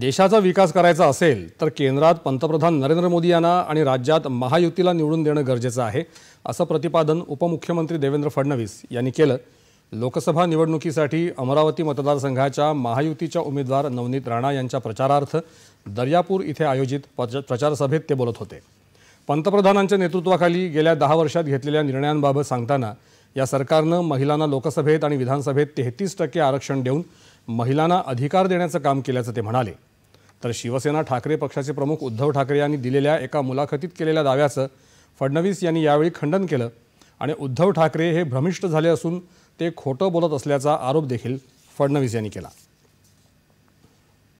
देशाचा विकास करायचा असेल तर केंद्रात पंतप्रधान नरेंद्र मोदी यांना आणि राज्यात महायुतीला निवडून देणं गरजेचं आहे असं प्रतिपादन उपमुख्यमंत्री देवेंद्र फडणवीस यांनी केलं लोकसभा निवडणुकीसाठी अमरावती मतदारसंघाच्या महायुतीच्या उमेदवार नवनीत राणा यांच्या प्रचारार्थ दर्यापूर इथे आयोजित प्रचारसभेत ते बोलत होते पंतप्रधानांच्या नेतृत्वाखाली गेल्या दहा वर्षात घेतलेल्या निर्णयांबाबत सांगताना या सरकारनं महिलांना लोकसभेत आणि विधानसभेत तेहतीस टक्के आरक्षण देऊन महिलांना अधिकार देण्याचं काम केल्याचं ते म्हणाले तर शिवसेना ठाकरे पक्षाचे प्रमुख उद्धव ठाकरे यांनी दिलेल्या एका मुलाखतीत केलेल्या दाव्याचं फडणवीस यांनी यावेळी खंडन केलं आणि उद्धव ठाकरे हे भ्रमिष्ट झाले असून ते खोटं बोलत असल्याचा आरोप देखील फडणवीस यांनी केला